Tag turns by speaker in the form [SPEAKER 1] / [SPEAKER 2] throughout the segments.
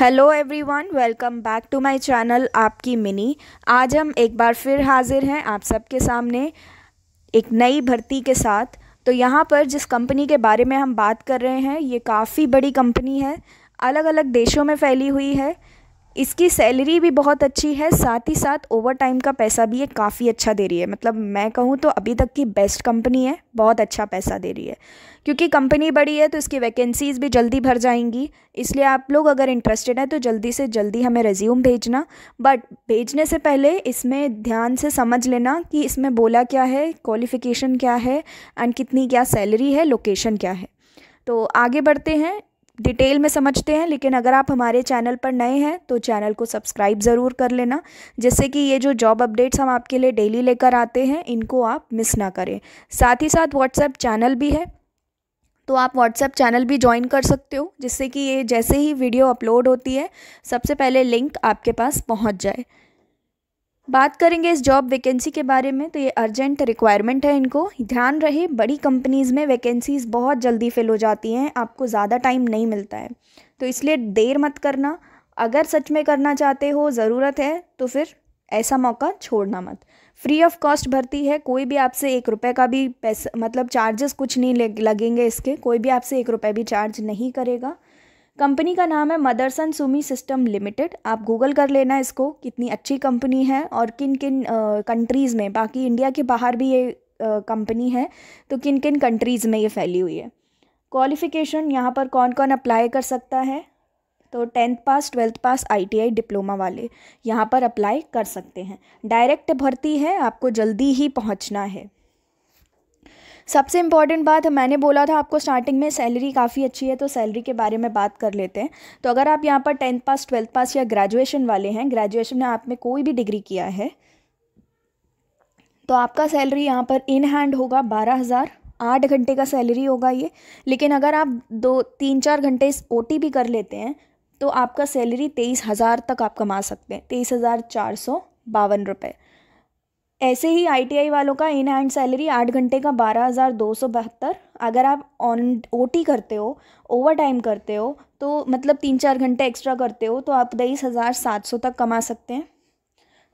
[SPEAKER 1] hello everyone welcome back to my channel आपकी मिनी आज हम एक बार फिर हाजिर हैं आप सबके सामने एक नई भर्ती के साथ तो यहाँ पर जिस कंपनी के बारे में हम बात कर रहे हैं ये काफ़ी बड़ी कंपनी है अलग अलग देशों में फैली हुई है इसकी सैलरी भी बहुत अच्छी है साथ ही साथ ओवर टाइम का पैसा भी ये काफ़ी अच्छा दे रही है मतलब मैं कहूँ तो अभी तक की बेस्ट कंपनी है बहुत अच्छा पैसा दे रही है क्योंकि कंपनी बड़ी है तो इसकी वैकेंसीज़ भी जल्दी भर जाएंगी इसलिए आप लोग अगर इंटरेस्टेड हैं तो जल्दी से जल्दी हमें रेज्यूम भेजना बट भेजने से पहले इसमें ध्यान से समझ लेना कि इसमें बोला क्या है क्वालिफ़िकेशन क्या है एंड कितनी क्या सैलरी है लोकेशन क्या है तो आगे बढ़ते हैं डिटेल में समझते हैं लेकिन अगर आप हमारे चैनल पर नए हैं तो चैनल को सब्सक्राइब ज़रूर कर लेना जिससे कि ये जो जॉब अपडेट्स हम आपके लिए डेली लेकर आते हैं इनको आप मिस ना करें साथ ही साथ व्हाट्सएप चैनल भी है तो आप व्हाट्सएप चैनल भी ज्वाइन कर सकते हो जिससे कि ये जैसे ही वीडियो अपलोड होती है सबसे पहले लिंक आपके पास पहुँच जाए बात करेंगे इस जॉब वैकेंसी के बारे में तो ये अर्जेंट रिक्वायरमेंट है इनको ध्यान रहे बड़ी कंपनीज़ में वैकेंसीज़ बहुत जल्दी फिल हो जाती हैं आपको ज़्यादा टाइम नहीं मिलता है तो इसलिए देर मत करना अगर सच में करना चाहते हो ज़रूरत है तो फिर ऐसा मौका छोड़ना मत फ्री ऑफ कॉस्ट भर्ती है कोई भी आपसे एक रुपए का भी पैसा मतलब चार्जेस कुछ नहीं लगेंगे इसके कोई भी आपसे एक रुपए भी चार्ज नहीं करेगा कंपनी का नाम है मदरसन सुमी सिस्टम लिमिटेड आप गूगल कर लेना इसको कितनी अच्छी कंपनी है और किन किन कंट्रीज़ में बाकी इंडिया के बाहर भी ये कंपनी है तो किन किन कंट्रीज़ में ये फैली हुई है क्वालिफ़िकेशन यहाँ पर कौन कौन अप्लाई कर सकता है तो tenth pass twelfth pass ITI diploma वाले यहाँ पर अप्लाई कर सकते हैं डायरेक्ट भर्ती है आपको जल्दी ही पहुँचना है सबसे इम्पॉर्टेंट बात मैंने बोला था आपको स्टार्टिंग में सैलरी काफ़ी अच्छी है तो सैलरी के बारे में बात कर लेते हैं तो अगर आप यहाँ पर टेंथ पास ट्वेल्थ पास या ग्रेजुएशन वाले हैं ग्रेजुएशन में आपने कोई भी डिग्री किया है तो आपका सैलरी यहाँ पर इन हैंड होगा बारह हज़ार आठ घंटे का सैलरी होगा ये लेकिन अगर आप दो तीन चार घंटे ओ टी भी कर लेते हैं तो आपका सैलरी तेईस हज़ार तक आप कमा सकते हैं तेईस हज़ार चार सौ बावन रुपये ऐसे ही आईटीआई वालों का इन हैंड सैलरी आठ घंटे का बारह हज़ार दो सौ बहत्तर अगर आप ऑन ओ टी करते हो ओवर टाइम करते हो तो मतलब तीन चार घंटे एक्स्ट्रा करते हो तो आप तेईस हज़ार सात सौ तक कमा सकते हैं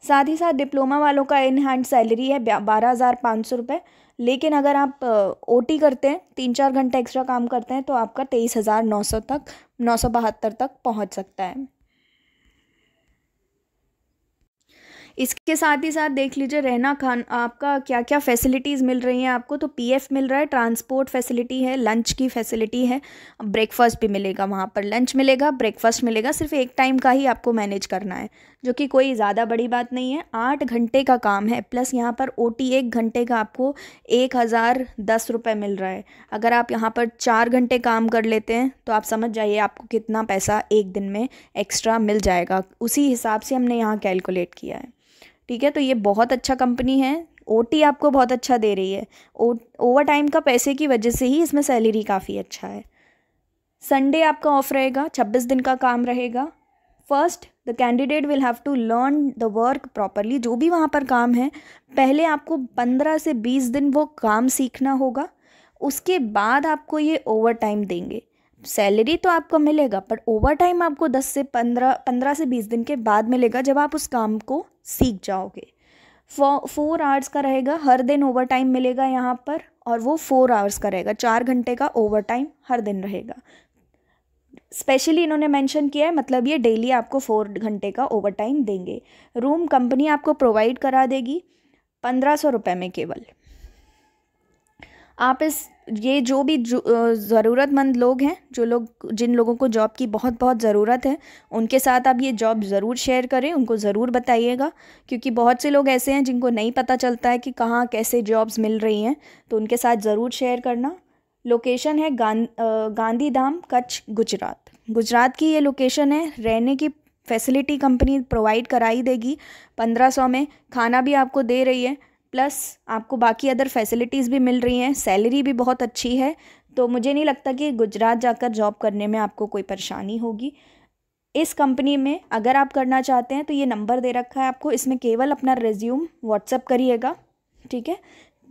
[SPEAKER 1] साथ ही साथ डिप्लोमा वालों का इन हैंड सैलरी है बारह हज़ार पाँच सौ रुपये लेकिन अगर आप ओ टी करते हैं तीन चार घंटे एक्स्ट्रा काम करते हैं तो आपका तेईस हज़ार नौ सौ तक नौ सौ बहत्तर तक पहुँच सकता है इसके साथ ही साथ देख लीजिए रहना खान आपका क्या क्या फैसिलिटीज़ मिल रही हैं आपको तो पीएफ मिल रहा है ट्रांसपोर्ट फैसिलिटी है लंच की फैसिलिटी है ब्रेकफास्ट भी मिलेगा वहाँ पर लंच मिलेगा ब्रेकफास्ट मिलेगा सिर्फ एक टाइम का ही आपको मैनेज करना है जो कि कोई ज़्यादा बड़ी बात नहीं है आठ घंटे का काम है प्लस यहाँ पर ओ टी एक घंटे का आपको एक हज़ार दस रुपये मिल रहा है अगर आप यहाँ पर चार घंटे काम कर लेते हैं तो आप समझ जाइए आपको कितना पैसा एक दिन में एक्स्ट्रा मिल जाएगा उसी हिसाब से हमने यहाँ कैलकुलेट किया है ठीक है तो ये बहुत अच्छा कंपनी है ओ आपको बहुत अच्छा दे रही है ओवर टाइम का पैसे की वजह से ही इसमें सैलरी काफ़ी अच्छा है संडे आपका ऑफ रहेगा छब्बीस दिन का काम रहेगा first the candidate will have to learn the work properly जो भी वहाँ पर काम है पहले आपको पंद्रह से बीस दिन वो काम सीखना होगा उसके बाद आपको ये ओवर टाइम देंगे सैलरी तो आपको मिलेगा पर ओवर टाइम आपको दस से पंद्रह पंद्रह से बीस दिन के बाद मिलेगा जब आप उस काम को सीख जाओगे फोर आवर्स का रहेगा हर दिन ओवर टाइम मिलेगा यहाँ पर और वो फोर आवर्स का रहेगा चार घंटे का ओवर टाइम हर दिन रहेगा स्पेशली इन्होंने मेंशन किया है मतलब ये डेली आपको फोर घंटे का ओवर टाइम देंगे रूम कंपनी आपको प्रोवाइड करा देगी पंद्रह सौ रुपये में केवल आप इस ये जो भी ज़रूरतमंद लोग हैं जो लोग जिन लोगों को जॉब की बहुत बहुत ज़रूरत है उनके साथ आप ये जॉब ज़रूर शेयर करें उनको ज़रूर बताइएगा क्योंकि बहुत से लोग ऐसे हैं जिनको नहीं पता चलता है कि कहाँ कैसे जॉब्स मिल रही हैं तो उनके साथ ज़रूर शेयर करना लोकेशन है गां, गांधी धाम कच्छ गुजरात गुजरात की ये लोकेशन है रहने की फैसिलिटी कंपनी प्रोवाइड कराई देगी पंद्रह सौ में खाना भी आपको दे रही है प्लस आपको बाकी अदर फैसिलिटीज़ भी मिल रही हैं सैलरी भी बहुत अच्छी है तो मुझे नहीं लगता कि गुजरात जाकर जॉब करने में आपको कोई परेशानी होगी इस कंपनी में अगर आप करना चाहते हैं तो ये नंबर दे रखा है आपको इसमें केवल अपना रेज्यूम व्हाट्सअप करिएगा ठीक है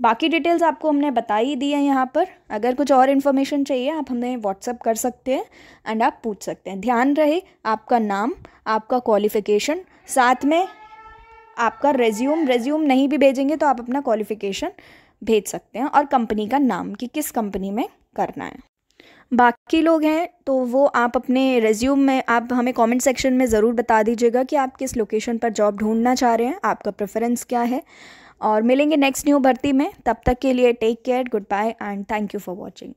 [SPEAKER 1] बाकी डिटेल्स आपको हमने बता ही दी है यहाँ पर अगर कुछ और इन्फॉर्मेशन चाहिए आप हमें व्हाट्सअप कर सकते हैं एंड आप पूछ सकते हैं ध्यान रहे आपका नाम आपका क्वालिफिकेशन साथ में आपका रेज्यूम रेज्यूम नहीं भी भेजेंगे तो आप अपना क्वालिफिकेशन भेज सकते हैं और कंपनी का नाम कि किस कंपनी में करना है बाकी लोग हैं तो वो आप अपने रेज्यूम में आप हमें कमेंट सेक्शन में ज़रूर बता दीजिएगा कि आप किस लोकेशन पर जॉब ढूंढना चाह रहे हैं आपका प्रेफरेंस क्या है और मिलेंगे नेक्स्ट न्यू भर्ती में तब तक के लिए take care good bye and thank you for watching